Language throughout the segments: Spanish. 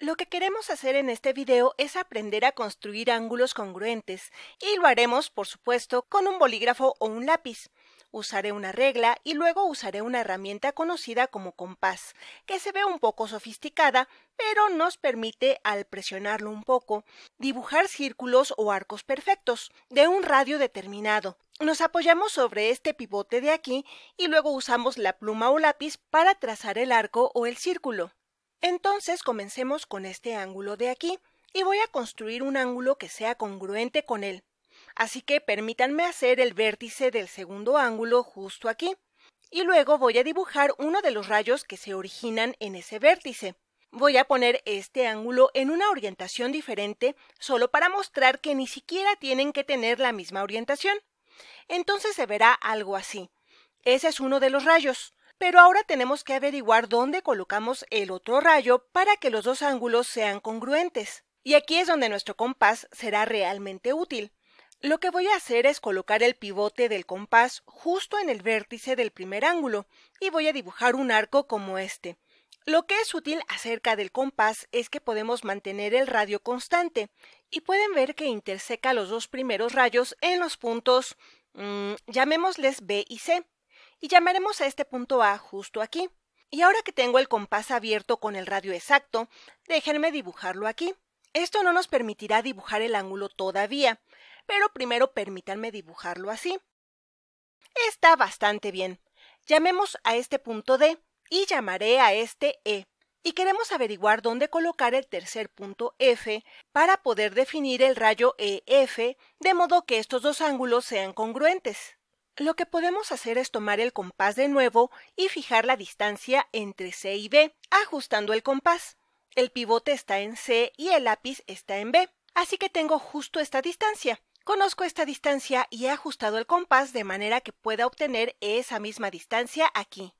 Lo que queremos hacer en este video es aprender a construir ángulos congruentes y lo haremos, por supuesto, con un bolígrafo o un lápiz. Usaré una regla y luego usaré una herramienta conocida como compás, que se ve un poco sofisticada, pero nos permite, al presionarlo un poco, dibujar círculos o arcos perfectos de un radio determinado. Nos apoyamos sobre este pivote de aquí y luego usamos la pluma o lápiz para trazar el arco o el círculo. Entonces comencemos con este ángulo de aquí y voy a construir un ángulo que sea congruente con él. Así que permítanme hacer el vértice del segundo ángulo justo aquí y luego voy a dibujar uno de los rayos que se originan en ese vértice. Voy a poner este ángulo en una orientación diferente solo para mostrar que ni siquiera tienen que tener la misma orientación. Entonces se verá algo así. Ese es uno de los rayos. Pero ahora tenemos que averiguar dónde colocamos el otro rayo para que los dos ángulos sean congruentes. Y aquí es donde nuestro compás será realmente útil. Lo que voy a hacer es colocar el pivote del compás justo en el vértice del primer ángulo y voy a dibujar un arco como este. Lo que es útil acerca del compás es que podemos mantener el radio constante y pueden ver que interseca los dos primeros rayos en los puntos, mm, llamémosles B y C y llamaremos a este punto A justo aquí. Y ahora que tengo el compás abierto con el radio exacto, déjenme dibujarlo aquí. Esto no nos permitirá dibujar el ángulo todavía, pero primero permítanme dibujarlo así. Está bastante bien. Llamemos a este punto D y llamaré a este E. Y queremos averiguar dónde colocar el tercer punto F para poder definir el rayo EF de modo que estos dos ángulos sean congruentes. Lo que podemos hacer es tomar el compás de nuevo y fijar la distancia entre C y B, ajustando el compás. El pivote está en C y el lápiz está en B, así que tengo justo esta distancia. Conozco esta distancia y he ajustado el compás de manera que pueda obtener esa misma distancia aquí.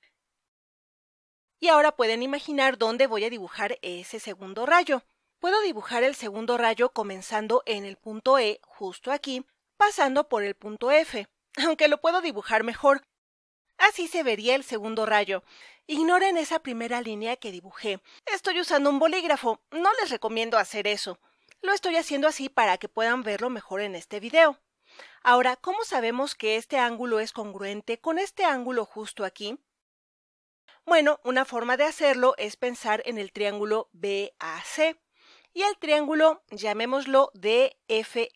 Y ahora pueden imaginar dónde voy a dibujar ese segundo rayo. Puedo dibujar el segundo rayo comenzando en el punto E, justo aquí, pasando por el punto F aunque lo puedo dibujar mejor. Así se vería el segundo rayo. Ignoren esa primera línea que dibujé. Estoy usando un bolígrafo. No les recomiendo hacer eso. Lo estoy haciendo así para que puedan verlo mejor en este video. Ahora, ¿cómo sabemos que este ángulo es congruente con este ángulo justo aquí? Bueno, una forma de hacerlo es pensar en el triángulo BAC y el triángulo, llamémoslo DFE,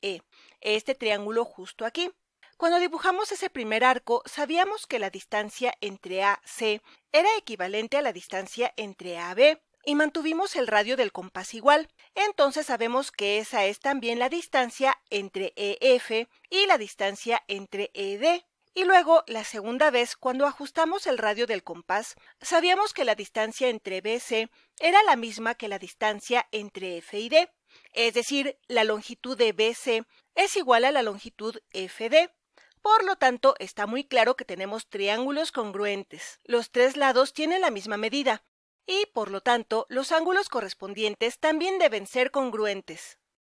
este triángulo justo aquí. Cuando dibujamos ese primer arco, sabíamos que la distancia entre AC era equivalente a la distancia entre AB y mantuvimos el radio del compás igual. Entonces sabemos que esa es también la distancia entre EF y la distancia entre ED. Y luego, la segunda vez, cuando ajustamos el radio del compás, sabíamos que la distancia entre BC era la misma que la distancia entre F y D. Es decir, la longitud de BC es igual a la longitud FD. Por lo tanto, está muy claro que tenemos triángulos congruentes. Los tres lados tienen la misma medida y, por lo tanto, los ángulos correspondientes también deben ser congruentes.